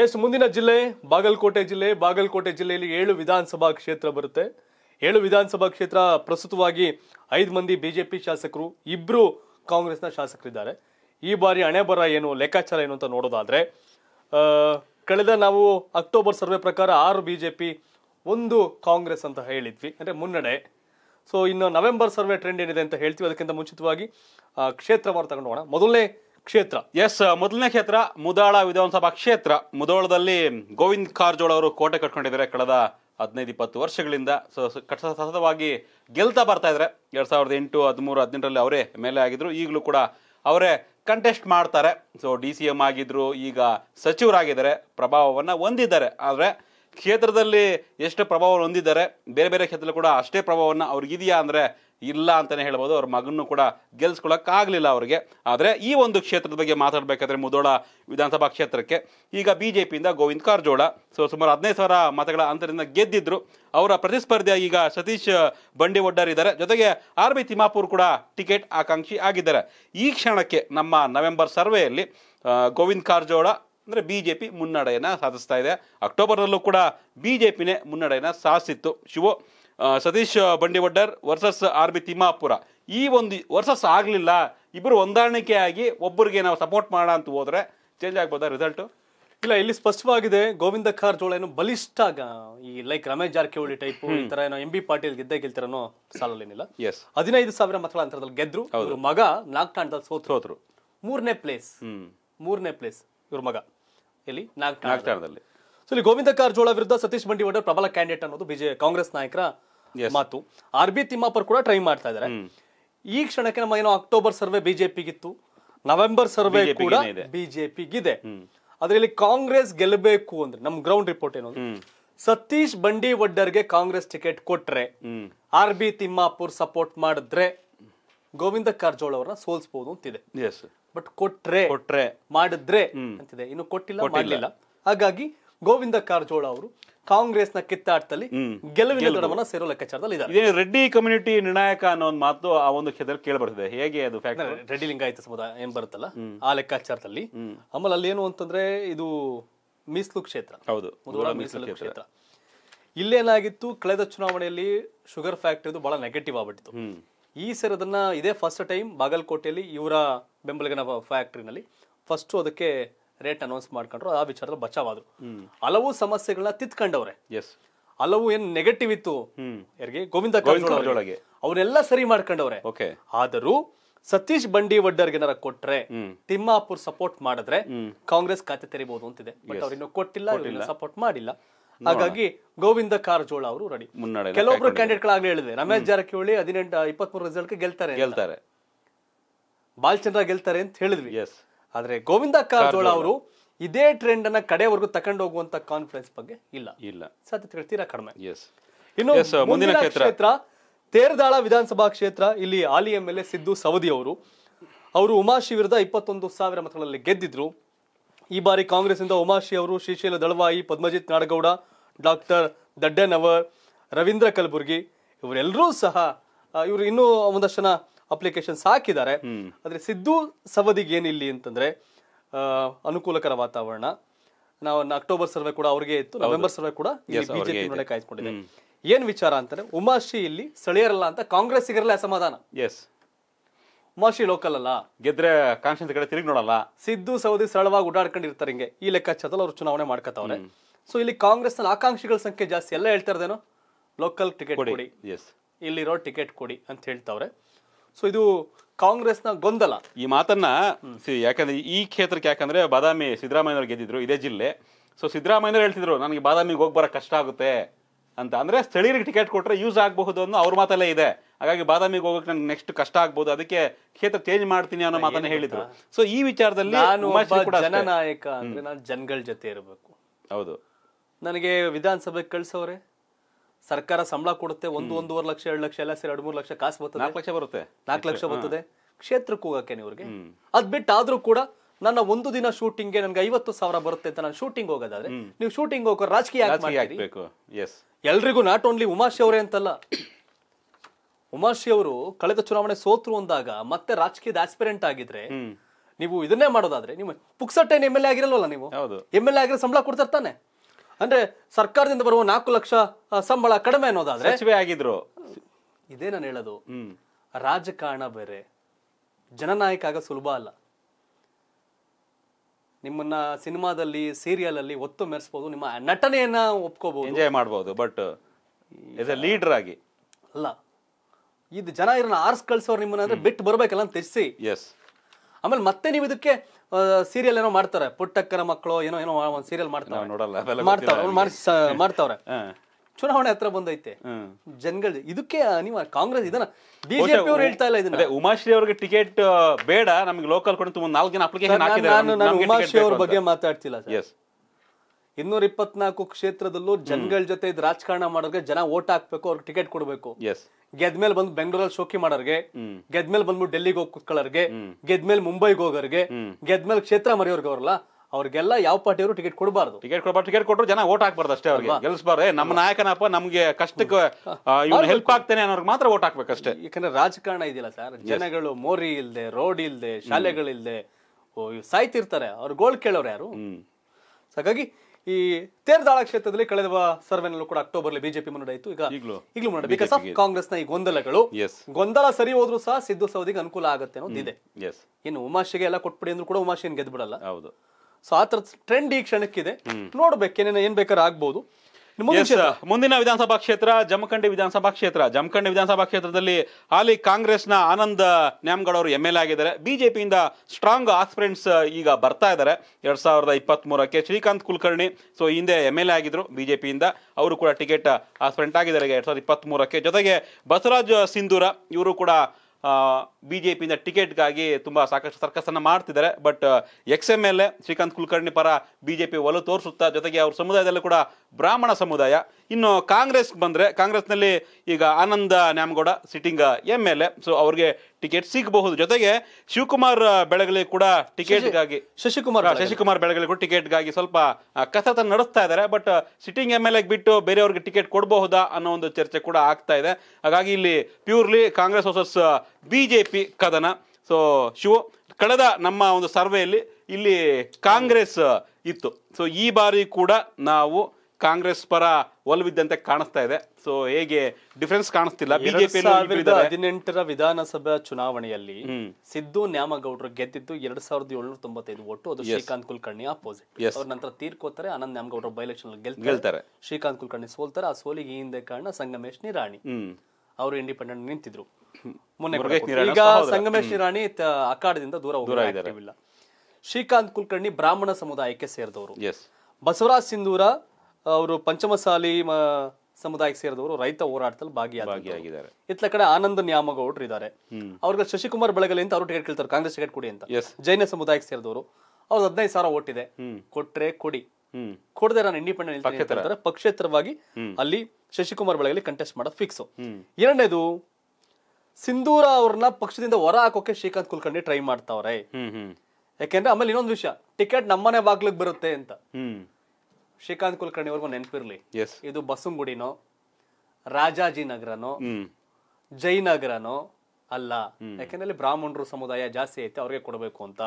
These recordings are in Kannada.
ಎಸ್ ಮುಂದಿನ ಜಿಲ್ಲೆ ಬಾಗಲಕೋಟೆ ಜಿಲ್ಲೆ ಬಾಗಲಕೋಟೆ ಜಿಲ್ಲೆಯಲ್ಲಿ ಏಳು ವಿಧಾನಸಭಾ ಕ್ಷೇತ್ರ ಬರುತ್ತೆ ಏಳು ವಿಧಾನಸಭಾ ಕ್ಷೇತ್ರ ಪ್ರಸ್ತುತವಾಗಿ ಐದು ಮಂದಿ ಬಿಜೆಪಿ ಶಾಸಕರು ಇಬ್ಬರು ಕಾಂಗ್ರೆಸ್ನ ಶಾಸಕರಿದ್ದಾರೆ ಈ ಬಾರಿ ಹಣೆ ಬರ ಏನು ಲೆಕ್ಕಾಚಾರ ಏನು ಅಂತ ನೋಡೋದಾದರೆ ಕಳೆದ ನಾವು ಅಕ್ಟೋಬರ್ ಸರ್ವೆ ಪ್ರಕಾರ ಆರು ಬಿ ಜೆ ಪಿ ಒಂದು ಕಾಂಗ್ರೆಸ್ ಅಂತ ಹೇಳಿದ್ವಿ ಅಂದರೆ ಮುನ್ನಡೆ ಸೊ ಇನ್ನು ನವೆಂಬರ್ ಸರ್ವೆ ಟ್ರೆಂಡ್ ಏನಿದೆ ಅಂತ ಹೇಳ್ತೀವಿ ಅದಕ್ಕಿಂತ ಮುಂಚಿತವಾಗಿ ಕ್ಷೇತ್ರವಾರು ತಗೊಂಡು ಹೋಗೋಣ ಮೊದಲನೇ ಕ್ಷೇತ್ರ ಎಸ್ ಮೊದಲನೇ ಕ್ಷೇತ್ರ ಮುದಾಳ ವಿಧಾನಸಭಾ ಕ್ಷೇತ್ರ ಮುದೋಳದಲ್ಲಿ ಗೋವಿಂದ್ ಕಾರಜೋಳ ಅವರು ಕೋಟೆ ಕಟ್ಕೊಂಡಿದ್ದಾರೆ ಕಳೆದ ಹದಿನೈದು ಇಪ್ಪತ್ತು ವರ್ಷಗಳಿಂದ ಸತತವಾಗಿ ಗೆಲ್ತಾ ಬರ್ತಾ ಇದ್ದಾರೆ ಎರಡು ಸಾವಿರದ ಎಂಟು ಹದಿಮೂರು ಹದಿನೆಂಟರಲ್ಲಿ ಅವರೇ ಎಮ್ ಎಲ್ ಎ ಆಗಿದ್ರು ಈಗಲೂ ಕೂಡ ಅವರೇ ಕಂಟೆಸ್ಟ್ ಮಾಡ್ತಾರೆ ಸೊ ಡಿ ಸಿ ಎಮ್ ಆಗಿದ್ರು ಈಗ ಸಚಿವರಾಗಿದ್ದಾರೆ ಪ್ರಭಾವವನ್ನು ಹೊಂದಿದ್ದಾರೆ ಆದರೆ ಕ್ಷೇತ್ರದಲ್ಲಿ ಎಷ್ಟು ಪ್ರಭಾವ ಹೊಂದಿದ್ದಾರೆ ಬೇರೆ ಬೇರೆ ಕ್ಷೇತ್ರದಲ್ಲಿ ಕೂಡ ಅಷ್ಟೇ ಪ್ರಭಾವವನ್ನು ಅವ್ರಿಗಿದೆಯಾ ಅಂದರೆ ಇಲ್ಲ ಅಂತಲೇ ಹೇಳ್ಬೋದು ಅವ್ರ ಮಗನೂ ಕೂಡ ಗೆಲ್ಸ್ಕೊಳ್ಳೋಕ್ಕಾಗಲಿಲ್ಲ ಅವರಿಗೆ ಆದರೆ ಈ ಒಂದು ಕ್ಷೇತ್ರದ ಬಗ್ಗೆ ಮಾತಾಡಬೇಕಾದ್ರೆ ಮುದೋಳ ವಿಧಾನಸಭಾ ಕ್ಷೇತ್ರಕ್ಕೆ ಈಗ ಬಿ ಜೆ ಪಿಯಿಂದ ಗೋವಿಂದ್ ಕಾರಜೋಳ ಸೊ ಸುಮಾರು ಹದಿನೈದು ಸಾವಿರ ಮತಗಳ ಅಂತರದಿಂದ ಗೆದ್ದಿದ್ರು ಅವರ ಪ್ರತಿಸ್ಪರ್ಧಿ ಈಗ ಸತೀಶ್ ಬಂಡಿವಡ್ಡರ್ ಇದ್ದಾರೆ ಜೊತೆಗೆ ಆರ್ ಬಿ ತಿಮ್ಮಾಪುರ್ ಕೂಡ ಟಿಕೆಟ್ ಆಕಾಂಕ್ಷಿ ಆಗಿದ್ದಾರೆ ಈ ಕ್ಷಣಕ್ಕೆ ನಮ್ಮ ನವೆಂಬರ್ ಸರ್ವೆಯಲ್ಲಿ ಗೋವಿಂದ್ ಕಾರಜೋಳ ಅಂದರೆ ಬಿ ಜೆ ಪಿ ಮುನ್ನಡೆಯನ್ನು ಸಾಧಿಸ್ತಾ ಇದೆ ಅಕ್ಟೋಬರ್ನಲ್ಲೂ ಕೂಡ ಬಿ ಜೆ ಪಿನೇ ಮುನ್ನಡೆಯನ್ನು ಸಾಧಿಸಿತ್ತು Shivu Satish Bandiwaddar versus R B Timmapur ಈ ಒಂದು ವರ್ಸಸ್ ಆಗಲಿಲ್ಲ ಇಬ್ಬರು ಹೊಂದಾಣಿಕೆ ಆಗಿ ಒಬ್ಬರಿಗೆ ನಾವು ಸಪೋರ್ಟ್ ಮಾಡೋಣ ಅಂತ ಹೋದ್ರೆ ಚೇಂಜ್ ಆಗ್ಬೋದಾ ರಿಸಲ್ಟು ಇಲ್ಲ ಇಲ್ಲಿ ಸ್ಪಷ್ಟವಾಗಿದೆ ಗೋವಿಂದ ಕಾರಜೋಳ ಏನು ಬಲಿಷ್ಠ ಈ ಲೈಕ್ ರಮೇಶ್ ಜಾರಕಿಹೊಳಿ ಟೈಪ್ ಈ ತರ ಏನೋ ಎಂ ಬಿ ಪಾಟೀಲ್ ಗೆದ್ದೇ ಗೆಲ್ತಿರೋ ಸಾಲಲ್ಲೇನಿಲ್ಲ ಹದಿನೈದು ಸಾವಿರ ಮತಗಳ ಅಂತರದಲ್ಲಿ ಗೆದ್ರು ಇವ್ರ ಮಗ ನಾಲ್ಕು ತಾಂಡದಲ್ಲಿ ಹೋದ್ರು ಮೂರನೇ ಪ್ಲೇಸ್ ಮೂರನೇ ಪ್ಲೇಸ್ ಇವ್ರ ಮಗ ಇಲ್ಲಿ ನಾಲ್ಕು ತಾಂಡದಲ್ಲಿ ಸೊ ಇಲ್ಲಿ ಗೋವಿಂದ ಕಾರಜೋಳ ವಿರುದ್ಧ ಸತೀಶ್ ಬಂಡಿವಡ್ಡರ್ ಪ್ರಬಲ ಕ್ಯಾಂಡಿಡೇಟ್ ಅನ್ನೋದು ಬಿಜೆ ಕಾಂಗ್ರೆಸ್ ನಾಯಕರ ಮಾತು ಆರ್ ಬಿ ತಿಮ್ಮಾಪುರ್ ಕೂಡ ಟ್ರೈ ಮಾಡ್ತಾ ಇದ್ದಾರೆ ಈ ಕ್ಷಣಕ್ಕೆ ನಮ್ಮ ಏನೋ ಅಕ್ಟೋಬರ್ ಸರ್ವೆ ಬಿಜೆಪಿಗಿತ್ತು ನವೆಂಬರ್ ಸರ್ವೆ ಕೂಡ ಬಿಜೆಪಿಗಿದೆ ಅದರಲ್ಲಿ ಕಾಂಗ್ರೆಸ್ ಗೆಲ್ಲಬೇಕು ಅಂದ್ರೆ ನಮ್ ಗ್ರೌಂಡ್ ರಿಪೋರ್ಟ್ ಏನು ಸತೀಶ್ ಬಂಡಿ ವಡ್ಡರ್ಗೆ ಕಾಂಗ್ರೆಸ್ ಟಿಕೆಟ್ ಕೊಟ್ರೆ ಆರ್ ಬಿ ತಿಮ್ಮಾಪುರ್ ಸಪೋರ್ಟ್ ಮಾಡಿದ್ರೆ ಗೋವಿಂದ ಕಾರಜೋಳ ಅವರನ್ನ ಅಂತ ಅಂತಿದೆ ಬಟ್ ಕೊಟ್ರೆ ಕೊಟ್ರೆ ಮಾಡಿದ್ರೆ ಅಂತಿದೆ ಇನ್ನು ಕೊಟ್ಟಿಲ್ಲ ಮಾಡಲಿಲ್ಲ ಹಾಗಾಗಿ ಗೋವಿಂದ ಕಾರಜೋಳ ಅವರು ಕಾಂಗ್ರೆಸ್ನ ಕಿತ್ತಾಟದಲ್ಲಿ ಗೆಲುವಿನ ದಡವನ್ನು ಸೇರೋ ಲೆಕ್ಕಾಚಾರದಲ್ಲಿ ಇದೆ ರೆಡ್ಡಿ ಕಮ್ಯುನಿಟಿ ನಿರ್ಣಾಯಕ ಅನ್ನೋ ಒಂದು ಮಾತು ಆ ಒಂದು ಕ್ಷೇತ್ರ ಕೇಳಬರ್ತದೆ ಹೇಗೆ ಅದು ರೆಡ್ಡಿ ಲಿಂಗಾಯತ ಸಮುದಾಯ ಏನ್ ಬರುತ್ತಲ್ಲ ಆ ಲೆಕ್ಕಾಚಾರದಲ್ಲಿ ಆಮೇಲೆ ಅಲ್ಲಿ ಏನು ಅಂತಂದ್ರೆ ಇದು ಮೀಸಲು ಕ್ಷೇತ್ರ ಹೌದು ಮೀಸಲು ಕ್ಷೇತ್ರ ಇಲ್ಲೇನಾಗಿತ್ತು ಕಳೆದ ಚುನಾವಣೆಯಲ್ಲಿ ಶುಗರ್ ಅದು ಬಹಳ ನೆಗೆಟಿವ್ ಆಗ್ಬಿಟ್ಟಿತ್ತು ಈ ಸರಿ ಅದನ್ನ ಇದೇ ಫಸ್ಟ್ ಟೈಮ್ ಬಾಗಲಕೋಟೆಯಲ್ಲಿ ಇವರ ಬೆಂಬಲಿಗನ ಫ್ಯಾಕ್ಟರಿನಲ್ಲಿ ಫಸ್ಟು ಅದಕ್ಕೆ ರೇಟ್ ಅನೌನ್ಸ್ ಮಾಡ್ಕೊಂಡ್ರು ಆ ವಿಚಾರದಲ್ಲಿ ಬಚಾವಾದ್ರು ಹಲವು ಸಮಸ್ಯೆಗಳನ್ನ ತಿತ್ಕೊಂಡವ್ರೆ ಎಸ್ ಹಲವು ಏನ್ ನೆಗೆಟಿವ್ ಇತ್ತು ಯಾರಿಗೆ ಗೋವಿಂದ ಕಾರಜೋಳಗೆ ಅವರೆಲ್ಲ ಸರಿ ಮಾಡ್ಕೊಂಡವ್ರೆ ಆದರೂ ಸತೀಶ್ ಬಂಡಿವಡ್ಡರ್ಗೆ ಏನಾರ ಕೊಟ್ರೆ ತಿಮ್ಮಾಪುರ್ ಸಪೋರ್ಟ್ ಮಾಡಿದ್ರೆ ಕಾಂಗ್ರೆಸ್ ಖಾತೆ ತೆರಿಬಹುದು ಅಂತಿದೆ ಬಟ್ ಅವ್ರಿನ್ನು ಕೊಟ್ಟಿಲ್ಲ ಸಪೋರ್ಟ್ ಮಾಡಿಲ್ಲ ಹಾಗಾಗಿ ಗೋವಿಂದ ಕಾರಜೋಳ ಅವರು ರೆಡಿ ಕೆಲವೊಬ್ರು ಕ್ಯಾಂಡಿಡೇಟ್ ಗಳಾಗ್ಲಿ ಹೇಳಿದೆ ರಮೇಶ್ ಜಾರಕಿಹೊಳಿ ಹದಿನೆಂಟು ಇಪ್ಪತ್ಮೂರು ರಿಸಲ್ಟ್ ಗೆಲ್ತಾರೆ ಗೆಲ್ತಾರೆ ಬಾಲ್ಚಂದ್ರ ಗೆಲ್ತಾರೆ ಅಂತ ಹೇಳಿದ್ವಿ ಆದ್ರೆ ಗೋವಿಂದ ಕಾರಜೋಳ ಅವರು ಇದೇ ಟ್ರೆಂಡ್ ಅನ್ನ ಕಡೆವರೆಗೂ ತಕೊಂಡು ಹೋಗುವಂತ ಕಾನ್ಫಿಡೆನ್ಸ್ ಬಗ್ಗೆ ಇಲ್ಲ ಇಲ್ಲ ಸಾಧ್ಯತೆಗಳು ತೀರಾ ಕಡಿಮೆ ಇನ್ನು ಮುಂದಿನ ಕ್ಷೇತ್ರ ತೇರದಾಳ ವಿಧಾನಸಭಾ ಕ್ಷೇತ್ರ ಇಲ್ಲಿ ಹಾಲಿ M L A Siddu Savadi ಅವರು ಅವರು ಉಮಾಶಿ ವಿರುದ್ಧ ಇಪ್ಪತ್ತೊಂದು ಸಾವಿರ ಮತಗಳಲ್ಲಿ ಗೆದ್ದಿದ್ರು ಈ ಬಾರಿ ಕಾಂಗ್ರೆಸ್ ಇಂದ ಉಮಾಶಿ ಅವರು ಶ್ರೀಶೈಲ ದಳವಾಯಿ ಪದ್ಮಜಿತ್ ನಾಡಗೌಡ ಡಾಕ್ಟರ್ ದಡ್ಡನವರ್ ರವೀಂದ್ರ ಕಲಬುರ್ಗಿ ಇವರೆಲ್ಲರೂ ಸಹ ಇವರು ಇನ್ನೂ ಒಂದಷ್ಟು ಜನ ಅಪ್ಲಿಕೇಶನ್ ಹಾಕಿದ್ದಾರೆ ಆದರೆ ಸಿದ್ದು ಸವದಿಗೆ ಏನಿಲ್ಲ ಅಂತಂದ್ರೆ ಅನುಕೂಲಕರ ವಾತಾವರಣ ನಾವು ಅಕ್ಟೋಬರ್ ಸರ್ವೆ ಕೂಡ ಅವ್ರಿಗೆ ಇತ್ತು ನವೆಂಬರ್ ಸರ್ವೆ ಕೂಡ ಬಿಜೆಪಿ ಏನ್ ವಿಚಾರ ಅಂತಂದ್ರೆ ಉಮಾಶ್ರೀ ಇಲ್ಲಿ ಸ್ಥಳೀಯರಲ್ಲ ಅಂತ ಇರಲ್ಲ ಅಸಮಾಧಾನ ಎಸ್ ಉಮಾಶ್ರೀ ಲೋಕಲ್ ಅಲ್ಲ ಗೆದ್ರೆ ಕಾನ್ಸ್ಟೆನ್ಸ್ ಕಡೆ ತಿರುಗಿ ನೋಡಲ್ಲ ಸಿದ್ದು ಸೌದಿ ಸರಳವಾಗಿ ಓಡಾಡ್ಕೊಂಡಿರ್ತಾರೆ ಹಿಂಗೆ ಈ ಲೆಕ್ಕಾಚಾರದಲ್ಲಿ ಅವರು ಚುನಾವಣೆ ಮಾಡ್ಕೋತಾವ್ರೆ ಸೊ ಇಲ್ಲಿ ಕಾಂಗ್ರೆಸ್ ನಲ್ಲಿ ಆಕಾಂಕ್ಷಿಗಳ ಸಂಖ್ಯೆ ಜಾಸ್ತಿ ಎಲ್ಲ ಹೇಳ್ತಾ ಲೋಕಲ್ ಟಿಕೆಟ್ ಕೊಡಿ ಇಲ್ಲಿರೋ ಟಿಕೆಟ್ ಕೊಡಿ ಅಂತ ಹೇಳ್ತಾವ್ರೆ ಸೊ ಇದು ಕಾಂಗ್ರೆಸ್ನ ಗೊಂದಲ ಈ ಮಾತನ್ನ ಯಾಕಂದ್ರೆ ಈ ಕ್ಷೇತ್ರಕ್ಕೆ ಯಾಕಂದ್ರೆ ಬಾದಾಮಿ ಸಿದ್ದರಾಮಯ್ಯವ್ರು ಗೆದ್ದಿದ್ರು ಇದೇ ಜಿಲ್ಲೆ ಸೊ ಸಿದ್ದರಾಮಯ್ಯವ್ರು ಹೇಳ್ತಿದ್ರು ನನಗೆ ಬಾದಾಮಿಗೆ ಹೋಗಿ ಬರಕ್ ಕಷ್ಟ ಆಗುತ್ತೆ ಅಂತ ಅಂದ್ರೆ ಸ್ಥಳೀಯರಿಗೆ ಟಿಕೆಟ್ ಕೊಟ್ರೆ ಯೂಸ್ ಆಗಬಹುದು ಅನ್ನೋ ಅವ್ರ ಮಾತಲ್ಲೇ ಇದೆ ಹಾಗಾಗಿ ಬಾದಾಮಿಗೆ ಹೋಗಕ್ ನನಗೆ ನೆಕ್ಸ್ಟ್ ಕಷ್ಟ ಆಗ್ಬಹುದು ಅದಕ್ಕೆ ಕ್ಷೇತ್ರ ಚೇಂಜ್ ಮಾಡ್ತೀನಿ ಅನ್ನೋ ಮಾತನ್ನ ಹೇಳಿದ್ರು ಸೊ ಈ ವಿಚಾರದಲ್ಲಿ ನಾನು ಜನನಾಯಕ ಅಂದ್ರೆ ನಾನು ಜನಗಳ ಜೊತೆ ಇರಬೇಕು ಹೌದು ನನಗೆ ವಿಧಾನಸಭೆಗೆ ಕಳಿಸೋರೆ ಸರ್ಕಾರ ಸಂಬಳ ಕೊಡುತ್ತೆ ಒಂದು ಒಂದೂವರೆ ಲಕ್ಷ ಎರಡು ಲಕ್ಷ ಎಲ್ಲ ಸೇರಿ ಎರಡು ಮೂರು ಲಕ್ಷ ಕಾಸು ಬರ್ತದೆ ನಾಲ್ಕು ಲಕ್ಷ ಬರುತ್ತೆ ನಾಲ್ಕು ಲಕ್ಷ ಬರ್ತದೆ ಕ್ಷೇತ್ರಕ್ಕೆ ಹೋಗಕ್ಕೆ ಇವ್ರಿಗೆ ಅದ್ ಬಿಟ್ಟು ಆದ್ರೂ ಕೂಡ ನನ್ನ ಒಂದು ದಿನ ಶೂಟಿಂಗ್ಗೆ ನನ್ಗೆ ಐವತ್ತು ಸಾವಿರ ಬರುತ್ತೆ ಅಂತ ನಾನು ಶೂಟಿಂಗ್ ಹೋಗೋದಾದ್ರೆ ನೀವು ಶೂಟಿಂಗ್ ಹೋಗೋ ರಾಜಕೀಯ ಎಲ್ರಿಗೂ ನಾಟ್ ಓನ್ಲಿ ಉಮಾಶಿ ಅವರೇ ಅಂತಲ್ಲ ಉಮಾಶಿ ಅವರು ಕಳೆದ ಚುನಾವಣೆ ಸೋತ್ರು ಅಂದಾಗ ಮತ್ತೆ ರಾಜಕೀಯದ ಆಸ್ಪಿರೆಂಟ್ ಆಗಿದ್ರೆ ನೀವು ಇದನ್ನೇ ಮಾಡೋದಾದ್ರೆ ನೀವು ಪುಕ್ಸಟ್ಟೆ ಎಮ್ ಎಲ್ ಎ ಆಗಿರಲ್ವಲ್ಲ ನೀವು ಎಮ್ ಎಲ್ ಎ ಆಗಿರೋ ಸಂಬಳ ಕೊಡ್ತಿರ್ತಾನೆ ಅಂದ್ರೆ ಸರ್ಕಾರದಿಂದ ಬರುವ ನಾಲ್ಕು ಲಕ್ಷ ಸಂಬಳ ಕಡಿಮೆ ಅನ್ನೋದಾದ್ರೆ ಸಚಿವೆ ಆಗಿದ್ರು ಇದೇ ನಾನು ಹೇಳೋದು ರಾಜಕಾರಣ ಬೇರೆ ಜನನಾಯಕ ಆಗ ಸುಲಭ ಅಲ್ಲ ನಿಮ್ಮನ್ನ ಸಿನಿಮಾದಲ್ಲಿ ಸೀರಿಯಲ್ ಅಲ್ಲಿ ಒತ್ತು ಮೆರೆಸಬಹುದು ನಿಮ್ಮ ನಟನೆಯನ್ನ ಒಪ್ಕೋಬಹುದು ಎಂಜಾಯ್ ಮಾಡಬಹುದು ಬಟ್ ಎಸ್ ಎ ಲೀಡರ್ ಆಗಿ ಅಲ್ಲ ಇದು ಜನ ಇರೋ ಆರ್ಸ್ ಕಳ್ಸೋರು ನಿಮ್ಮನ್ನ ಅಂದ್ರೆ ಬಿಟ್ಟು ಬರ್ಬೇಕಲ್ಲ ಅಂತ ತಿಳಿಸಿ ಎಸ್ ಆಮೇಲೆ ಮತ್ತೆ ನೀವು ಇದಕ್ಕೆ ಸೀರಿಯಲ್ ಏನೋ ಮಾಡ್ತಾರೆ ಪುಟ್ಟಕ್ಕನ ಮಕ್ಕಳು ಏನೋ ಏನೋ ಒಂದು ಸೀರಿಯಲ್ ಮಾಡ್ತಾರೆ ನೋಡಲ್ಲ ಮಾಡ್ತಾವ್ರೆ ಮಾಡ್ತಾವ್ರೆ ಚುನಾವಣೆ ಹತ್ರ ಬಂದೈತೆ ಜನಗಳು ಇದಕ್ಕೆ ನೀವು ಕಾಂಗ್ರೆಸ್ ಇದನ್ನ ಬಿಜೆಪಿ ಅವ್ರು ಹೇಳ್ತಾ ಇಲ್ಲ ಇದನ್ನ ಉಮಾಶ್ರೀ ಅವ್ರಿಗೆ ಟಿಕೆಟ್ ಬೇಡ ನಮ್ಗೆ ಲೋಕಲ್ ಕೊಡ್ತು ನಾಲ್ಕು ಜನ ಅಪ್ಲಿಕೇಶನ್ ನಾನು ಉಮಾಶ್ರೀ ಅವ್ರ ಬಗ್ಗೆ ಮಾತಾಡ್ತಿಲ್ಲ ಸರ್ ಇನ್ನೂರ ಇಪ್ಪತ್ನಾಲ್ಕು ಕ್ಷೇತ್ರದಲ್ಲೂ ಜನಗಳ ಜೊತೆ ಇದು ರಾಜಕಾರಣ ಮಾಡೋರ್ಗೆ ಜನ ಓಟ್ ಹಾಕ್ಬೇಕು ಅವ್ರಿಗೆ ಟಿಕೆಟ್ ಕೊಡ್ಬೇಕು ಗೆದ್ಮೇಲೆ ಬಂದು ಬೆಂಗಳೂರಲ್ಲಿ ಶೋಕಿ ಮಾಡೋರ್ಗೆ ಗೆದ್ಮೇಲೆ ಬಂದ್ಬಿಟ್ಟು ಡೆಲ್ಲಿಗೆ ಹೋಗಿ ಕುತ್ಕೊಳ್ಳೋರ್ಗೆ ಗೆದ್ಮೇಲೆ ಮುಂಬೈಗೆ ಹೋಗೋರ್ಗೆ ಗೆದ್ಮೇಲೆ ಕ್ಷೇತ್ರ ಮರೆಯೋರ್ಗೆ ಅವ್ರಲ್ಲ ಅವ್ರಿಗೆಲ್ಲ ಯಾವ ಪಾರ್ಟಿಯವರು ಟಿಕೆಟ್ ಕೊಡಬಾರ್ದು ಟಿಕೆಟ್ ಕೊಡಬಾರ್ದು ಟಿಕೆಟ್ ಕೊಟ್ಟರು ಜನ ಓಟ್ ಹಾಕ್ಬಾರ್ದು ಅಷ್ಟೇ ಅವ್ರಿಗೆ ಗೆಲ್ಸ್ಬಾರ್ದು ನಮ್ಮ ನಾಯಕನಪ್ಪ ನಮ್ಗೆ ಕಷ್ಟಕ್ಕೆ ಇವ್ನು ಹೆಲ್ಪ್ ಆಗ್ತೇನೆ ಅನ್ನೋರ್ಗೆ ಮಾತ್ರ ಓಟ್ ಅಷ್ಟೇ ಯಾಕಂದ್ರೆ ರಾಜಕಾರಣ ಇದಿಲ್ಲ ಸರ್ ಜನಗಳು ಮೋರಿ ಇಲ್ದೆ ರೋಡ್ ಇಲ್ದೆ ಶಾಲೆಗಳಿಲ್ಲದೆ ಸಾಯ್ತಿರ್ತಾರೆ ಅವ್ರ ಗೋಲ್ ಕೇಳೋರು ಯಾರು ಹಾಗಾಗಿ ಈ ತೇರ್ದಾಳ ಕ್ಷೇತ್ರದಲ್ಲಿ ಕಳೆದ ಸರ್ವೆನಲ್ಲೂ ಕೂಡ ಅಕ್ಟೋಬರ್ ಬಿಜೆಪಿ ಮುನ್ನಡೆಯಿತು ಈಗ ಈಗಲೂ ಬಿಕಾಸ್ ಆಫ್ ನ ಈ ಗೊಂದಲಗಳು ಗೊಂದಲ ಸರಿ ಹೋದ್ರೂ ಸಹ ಸಿದ್ದು ಸೌದಿಗೆ ಅನುಕೂಲ ಆಗುತ್ತೆ ಇದೆ ಇನ್ನು ಉಮಾಶೆಗೆ ಎಲ್ಲ ಕೊಟ್ಬಿಡಿ ಅಂದ್ರೂ ಕೂಡ ಉಮಾಶೆ ಗೆದ್ಬಿಡಲ್ಲ ಹೌದು ಸೊ ಆ ಟ್ರೆಂಡ್ ಈ ಕ್ಷಣಕ್ಕಿದೆ ನೋಡ್ಬೇಕು ಏನೇನು ಏನ್ ಬೇಕಾದ್ರೆ ಆಗ್ಬೋದು ಮುಂದಿನ ವಿಧಾನಸಭಾ ಕ್ಷೇತ್ರ ಜಮಖಂಡಿ ವಿಧಾನಸಭಾ ಕ್ಷೇತ್ರ ಜಮಖಂಡಿ ವಿಧಾನಸಭಾ ಕ್ಷೇತ್ರದಲ್ಲಿ ಹಾಲಿ ಕಾಂಗ್ರೆಸ್ನ ಆನಂದ್ ನ್ಯಾಮ್ಗಡ್ ಅವರು ಎಂ ಎಲ್ ಎ ಆಗಿದ್ದಾರೆ ಬಿಜೆಪಿಯಿಂದ ಸ್ಟ್ರಾಂಗ್ ಆಸ್ಪಿರೆಂಟ್ಸ್ ಈಗ ಬರ್ತಾ ಇದ್ದಾರೆ ಎರಡ್ ಸಾವಿರದ ಇಪ್ಪತ್ತ್ ಮೂರಕ್ಕೆ ಶ್ರೀಕಾಂತ್ ಕುಲಕರ್ಣಿ ಸೊ ಹಿಂದೆ ಎಂ ಎಲ್ ಎ ಆಗಿದ್ರು ಬಿಜೆಪಿಯಿಂದ ಅವರು ಕೂಡ ಟಿಕೆಟ್ ಆಸ್ಪಿರೆಂಟ್ uh, ಆಗಿದ್ದಾರೆ ಎರಡ್ ಸಾವಿರದ ಇಪ್ಪತ್ತ್ ಮೂರಕ್ಕೆ ಜೊತೆಗೆ ಬಸವರಾಜ್ ಸಿಂಧೂರ ಇವರು ಕೂಡ ಬಿಜೆಪಿಯಿಂದ ಟಿಕೆಟ್ಗಾಗಿ ತುಂಬ ಸಾಕಷ್ಟು ಸರ್ಕಸನ್ನು ಮಾಡ್ತಿದ್ದಾರೆ but ex M L A Srikanth Kulkarni ಪರ ಪಿ ಒಲವು ತೋರಿಸುತ್ತಾ ಜೊತೆಗೆ ಅವ್ರ ಸಮುದಾಯದಲ್ಲೂ ಕೂಡ ಬ್ರಾಹ್ಮಣ ಸಮುದಾಯ ಇನ್ನು ಕಾಂಗ್ರೆಸ್ಗೆ ಬಂದರೆ ಕಾಂಗ್ರೆಸ್ನಲ್ಲಿ ಈಗ Anand Nyamagouda sitting M L A so ಅವ್ರಿಗೆ ಟಿಕೆಟ್ ಸಿಗಬಹುದು ಜೊತೆಗೆ ಶಿವಕುಮಾರ್ ಬೆಳಗಲಿ ಕೂಡ ಟಿಕೆಟ್ಗಾಗಿ ಶಶಿಕುಮಾರ್ ಶಶಿಕುಮಾರ್ ಬೆಳಗಲಿ ಕೂಡ ಟಿಕೆಟ್ಗಾಗಿ ಸ್ವಲ್ಪ ಕಸತ ನಡೆಸ್ತಾ ಇದ್ದಾರೆ ಬಟ್ ಸಿಟ್ಟಿಂಗ್ ಎಮ್ ಎಲ್ ಎಗೆ ಬಿಟ್ಟು ಬೇರೆಯವ್ರಿಗೆ ಟಿಕೆಟ್ ಕೊಡಬಹುದಾ ಅನ್ನೋ ಒಂದು ಚರ್ಚೆ ಕೂಡ ಆಗ್ತಾ ಇದೆ ಹಾಗಾಗಿ ಇಲ್ಲಿ purely Congress versus B J P ಕದನ ಸೊ ಶಿವ ಕಳೆದ ನಮ್ಮ ಒಂದು ಸರ್ವೆಯಲ್ಲಿ ಇಲ್ಲಿ ಕಾಂಗ್ರೆಸ್ ಇತ್ತು ಸೊ ಈ ಬಾರಿ ಕೂಡ ನಾವು ಕಾಂಗ್ರೆಸ್ ಪರ ಒಲವಿದ್ದಂತೆ ಕಾಣಿಸ್ತಾ ಇದೆ ಸೊ ಹೇಗೆ ಡಿಫರೆನ್ಸ್ ಕಾಣಿಸ್ತಿಲ್ಲ ಬಿಜೆಪಿ ಹದಿನೆಂಟರ ವಿಧಾನಸಭಾ ಚುನಾವಣೆಯಲ್ಲಿ ಸಿದ್ದು ನ್ಯಾಮಗೌಡರು ಗೆದ್ದಿದ್ದು ಎರಡ್ ಸಾವಿರದ ಏಳ್ನೂರ ತೊಂಬತ್ತೈದು ಓಟು ಅದು ಶ್ರೀಕಾಂತ್ ಕುಲಕರ್ಣಿ ಅಪೋಸಿಟ್ ಅವ್ರ ನಂತರ ತೀರ್ಕೋತಾರೆ ಆನಂದ್ ನ್ಯಾಮಗೌಡ್ರ ಬೈ ಎಲೆಕ್ಷನ್ ಗೆಲ್ತಾರೆ ಶ್ರೀಕಾಂತ್ ಕುಲಕರ್ಣಿ ಸೋಲ್ತಾರೆ ಆ ಸೋಲಿಗೆ ಹಿಂದೆ ಕಾರಣ ಸಂಗಮೇಶ್ ನಿರಾಣಿ ಅವರು ಇಂಡಿಪೆಂಡೆಂಟ್ ನಿಂತಿದ್ರು ಮೊನ್ನೆ ಈಗ ಸಂಗಮೇಶ್ ನಿರಾಣಿ ಅಖಾಡದಿಂದ ದೂರ ಹೋಗಿಲ್ಲ ಶ್ರೀಕಾಂತ್ ಕುಲಕರ್ಣಿ ಬ್ರಾಹ್ಮಣ ಸಮುದಾಯಕ್ಕೆ ಸೇರಿದವರು ಬಸವರಾಜ್ ಸಿಂಧೂರ ಅವರು ಪಂಚಮಸಾಲಿ ಸಮುದಾಯಕ್ಕೆ ಸೇರಿದವರು ರೈತ ಹೋರಾಟದಲ್ಲಿ ಭಾಗಿಯಾಗಿದ್ದಾರೆ ಇತ್ಲ ಕಡೆ ಆನಂದ ನ್ಯಾಮಗೌಡ್ರು ಇದ್ದಾರೆ ಅವ್ರಿಗೆ ಶಶಿಕುಮಾರ್ ಬೆಳಗಲಿ ಅಂತ ಅವರು ಟಿಕೆಟ್ ಕೇಳ್ತಾರೆ ಕಾಂಗ್ರೆಸ್ ಟಿಕೆಟ್ ಕೊಡಿ ಅಂತ ಜೈನ ಸಮುದಾಯಕ್ಕೆ ಸೇರಿದವರು ಅವ್ರು ಹದಿನೈದು ಸಾವಿರ ಓಟ್ ಇದೆ ಕೊಟ್ರೆ ಕೊಡಿ ಕೊಡದೆ ನಾನು ಇಂಡಿಪೆಂಡೆಂಟ್ ಪಕ್ಷೇತರವಾಗಿ ಅಲ್ಲಿ ಶಶಿಕುಮಾರ್ ಬೆಳಗಲಿ ಕಂಟೆಸ್ಟ್ ಮಾಡೋದು ಫಿಕ್ಸ್ ಎರಡನೇದು ಸಿಂಧೂರ ಅವ್ರನ್ನ ಪಕ್ಷದಿಂದ ಹೊರ ಹಾಕೋಕೆ ಶ್ರೀಕಾಂತ್ ಕುಲಕರ್ಣಿ ಟ್ರೈ ಮಾಡ್ತಾವ್ರೆ ಯಾಕೆಂದ್ರೆ ಆಮೇಲೆ ಇನ್ನೊಂದು ವಿಷಯ ಟಿಕೆಟ್ ನಮ್ಮನೆ ಬಾಗ್ಲಿಗೆ ಬರುತ್ತೆ ಅಂತ ಶ್ರೀಕಾಂತ್ ಕುಲಕರ್ಣಿ ಅವ್ರಿಗೂ ನೆನಪಿರ್ಲಿ ಎಸ್ ಇದು ಬಸುಂಗುಡಿನೋ ರಾಜಾಜಿನಗರನೋ ಜೈನಗರನೋ ಅಲ್ಲ ಯಾಕೆಂದ್ರೆ ಅಲ್ಲಿ ಬ್ರಾಹ್ಮಣರು ಸಮುದಾಯ ಜಾಸ್ತಿ ಐತೆ ಅವ್ರಿಗೆ ಕೊಡಬೇಕು ಅಂತ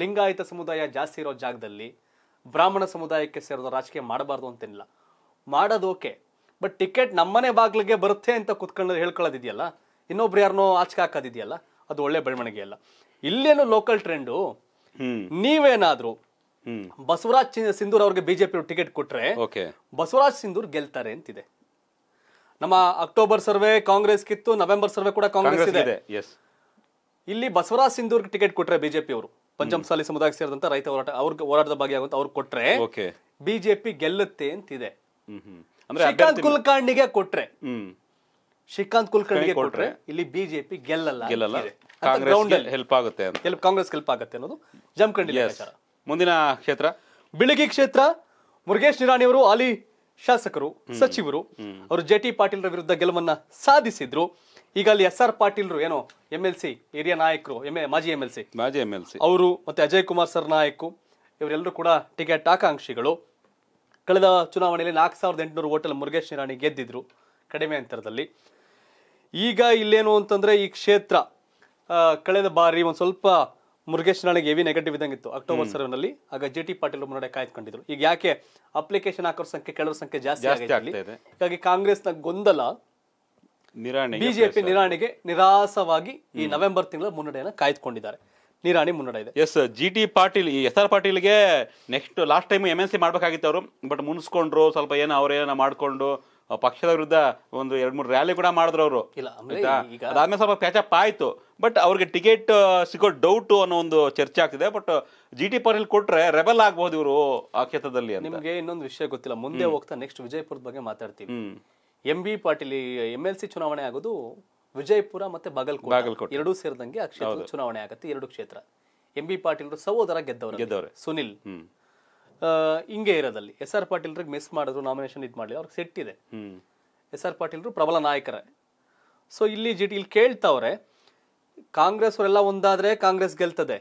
ಲಿಂಗಾಯತ ಸಮುದಾಯ ಜಾಸ್ತಿ ಇರೋ ಜಾಗದಲ್ಲಿ ಬ್ರಾಹ್ಮಣ ಸಮುದಾಯಕ್ಕೆ ಸೇರೋದು ರಾಜಕೀಯ ಮಾಡಬಾರ್ದು ಅಂತೇನಿಲ್ಲ ಓಕೆ ಬಟ್ ಟಿಕೆಟ್ ನಮ್ಮನೆ ಬಾಗ್ಲಿಗೆ ಬರುತ್ತೆ ಅಂತ ಕುತ್ಕೊಂಡು ಹೇಳ್ಕೊಳ್ಳೋದಿದೆಯಲ್ಲ ಇನ್ನೊಬ್ರು ಯಾರನ್ನೋ ಆಚೆ ಹಾಕೋದಿದೆಯಲ್ಲ ಅದು ಒಳ್ಳೆ ಬೆಳವಣಿಗೆ ಅಲ್ಲ ಇಲ್ಲೇನು ಲೋಕಲ್ ಟ್ರೆಂಡು ನೀವೇನಾದ್ರು ಬಸವರಾಜ್ ಸಿಂಧೂರ್ ಅವ್ರಿಗೆ ಬಿಜೆಪಿ ಟಿಕೆಟ್ ಕೊಟ್ರೆ ಬಸವರಾಜ್ ಸಿಂಧೂರ್ ಗೆಲ್ತಾರೆ ಅಂತಿದೆ ನಮ್ಮ ಅಕ್ಟೋಬರ್ ಸರ್ವೆ ಕಾಂಗ್ರೆಸ್ ಕಿತ್ತು ನವೆಂಬರ್ ಸರ್ವೆ ಕೂಡ ಕಾಂಗ್ರೆಸ್ ಇದೆ ಇಲ್ಲಿ ಬಸವರಾಜ್ ಸಿಂಧೂರ್ ಟಿಕೆಟ್ ಕೊಟ್ರೆ ಬಿಜೆಪಿ ಅವರು ಪಂಚಮಸಾಲಿ ಸಮುದಾಯ ಸೇರಿದಂತ ರೈತ ಹೋರಾಟ ಅವ್ರಿಗೆ ಹೋರಾಟದ ಭಾಗಿಯಾಗುವಂತ ಅವ್ರು ಕೊಟ್ರೆ ಬಿಜೆಪಿ ಗೆಲ್ಲುತ್ತೆ ಅಂತಿದೆ ಶ್ರೀಕಾಂತ್ ಕುಲಕರ್ಣಿಗೆ ಕೊಟ್ರೆ ಶ್ರೀಕಾಂತ್ ಕುಲಕರ್ಣಿಗೆ ಕೊಟ್ರೆ ಇಲ್ಲಿ ಬಿಜೆಪಿ ಗೆಲ್ಲಲ್ಲ ಗೆಲ್ಲಲ್ಲ ಹೆಲ್ಪ್ ಆಗುತ್ತೆ ಕಾಂಗ್ರೆಸ್ ಹೆಲ್ಪ್ ಆಗುತ್ತೆ ಅನ್ನೋದು ಜಮಖಂಡಿ ಮುಂದಿನ ಕ್ಷೇತ್ರ ಬಿಳಿಗಿ ಕ್ಷೇತ್ರ ಮುರುಗೇಶ್ ನಿರಾಣಿ ಅವರು ಅಲ್ಲಿ ಶಾಸಕರು ಸಚಿವರು ಅವರು ಜೆ ಟಿ ಪಾಟೀಲ್ರ ವಿರುದ್ಧ ಗೆಲುವನ್ನ ಸಾಧಿಸಿದ್ರು ಈಗ ಅಲ್ಲಿ ಎಸ್ ಆರ್ ಪಾಟೀಲ್ರು ಏನು ಎಂ ಎಲ್ ಸಿ ಹಿರಿಯ ನಾಯಕರು ಎಂ ಮಾಜಿ ಎಂ ಎಲ್ ಸಿ ಮಾಜಿ ಎಂ ಎಲ್ ಸಿ ಅವರು ಮತ್ತೆ ಅಜಯ್ ಕುಮಾರ್ ಸರ್ ನಾಯಕು ಇವರೆಲ್ಲರೂ ಕೂಡ ಟಿಕೆಟ್ ಆಕಾಂಕ್ಷಿಗಳು ಕಳೆದ ಚುನಾವಣೆಯಲ್ಲಿ ನಾಲ್ಕು ಸಾವಿರದ ಎಂಟುನೂರು ಓಟಲ್ ಮುರುಗೇಶ್ ನಿರಾಣಿ ಗೆದ್ದಿದ್ರು ಕಡಿಮೆ ಅಂತರದಲ್ಲಿ ಈಗ ಇಲ್ಲೇನು ಅಂತಂದ್ರೆ ಈ ಕ್ಷೇತ್ರ ಕಳೆದ ಬಾರಿ ಒಂದು ಸ್ವಲ್ಪ ಮುರುಗೇಶ್ ನಾಳೆಗೆ ಹೆವಿ ನೆಗೆಟಿವ್ ಇದ್ದಂಗಿತ್ತು ಅಕ್ಟೋಬರ್ ಅಲ್ಲಿ ಆಗ ಜೆ ಟಿ ಪಾಟೀಲ್ ಮುನ್ನಡೆ ಕಾಯ್ದುಕೊಂಡಿದ್ರು ಈಗ ಯಾಕೆ ಅಪ್ಲಿಕೇಶನ್ ಹಾಕೋರ್ ಸಂಖ್ಯೆ ಕೆಲವರ ಸಂಖ್ಯೆ ಜಾಸ್ತಿ ಹೀಗಾಗಿ ಕಾಂಗ್ರೆಸ್ನ ಗೊಂದಲ ಬಿಜೆಪಿ ನಿರಾಣಿಗೆ ನಿರಾಸವಾಗಿ ಈ ನವೆಂಬರ್ ತಿಂಗಳ ಮುನ್ನಡೆಯನ್ನು ಕಾಯ್ದುಕೊಂಡಿದ್ದಾರೆ ನಿರಾಣಿ ಮುನ್ನಡೆ ಇದೆ ಎಸ್ ಜಿ ಟಿ ಪಾಟೀಲ್ ಈ ಎಸ್ ಆರ್ ಪಾಟೀಲ್ಗೆ next last time M N C ಮಾಡ್ಬೇಕಾಗಿತ್ತು ಅವರು ಬಟ್ ಮುನ್ಸ್ಕೊಂಡ್ರು ಸ್ವಲ್ಪ ಏನೋ ಅವ್ರೇನೋ ಮಾಡಿಕೊಂಡು ಪಕ್ಷದ ವಿರುದ್ಧ ಒಂದು ಎರಡು ಮೂರು ರ್ಯಾಲಿ ಕೂಡ ಮಾಡಿದ್ರು ಅವರು ಅದಾದ್ಮೇಲೆ ಸ್ವಲ್ಪ ಪ್ಯಾಚಪ್ ಆಯ್ತು ಬಟ್ ಅವ್ರಿಗೆ ಟಿಕೆಟ್ ಸಿಗೋ ಡೌಟ್ ಅನ್ನೋ ಒಂದು ಚರ್ಚೆ ಆಗ್ತಿದೆ ಬಟ್ ಜಿ ಟಿ ಪಾಟೀಲ್ ಕೊಟ್ರೆ ರೆಬಲ್ ಆಗ್ಬಹುದು ಇವರು ಆ ಕ್ಷೇತ್ರದಲ್ಲಿ ನಿಮಗೆ ಇನ್ನೊಂದು ವಿಷಯ ಗೊತ್ತಿಲ್ಲ ಮುಂದೆ ಹೋಗ್ತಾ ನೆಕ್ಸ್ಟ್ ವಿಜಯಪುರದ ಬಗ್ಗೆ ಮಾತಾಡ್ತೀವಿ M B Patil M L C ಚುನಾವಣೆ ಆಗೋದು ವಿಜಯಪುರ ಮತ್ತೆ ಬಾಗಲಕೋಟೆ ಎರಡು ಎರಡೂ ಸೇರಿದಂಗೆ ಆ ಚುನಾವಣೆ ಆಗುತ್ತೆ ಎರಡು ಕ್ಷೇತ್ರ ಎಂ ಬಿ ಪಾಟೀಲ್ ಸಹೋದರ ಗೆದ್ದವರು ಗೆದ್ದವರು ಸುನಿಲ್ ಹಿಂಗೆ ಇರೋದಲ್ಲಿ ಎಸ್ ಆರ್ ಪಾಟೀಲ್ರಿಗೆ ಮಿಸ್ ಮಾಡಿದ್ರು ನಾಮಿನೇಷನ್ ಇದು ಮಾಡ್ಲಿ ಅವ್ರಿಗೆ ಸೆಟ್ ಇದೆ ಎಸ್ ಆರ್ ಪಾಟೀಲ್ರು ಪ್ರಬಲ ನಾಯಕರೇ ಸೊ ಇಲ್ಲಿ ಜಿಟಿ ಇಲ್ಲಿ ಕೇಳ್ತಾವ್ರೆ ಕಾಂಗ್ರೆಸ್ ಅವರೆಲ್ಲ ಒಂದಾದ್ರೆ ಕಾಂಗ್ರೆಸ್ ಗೆಲ್ತದೆ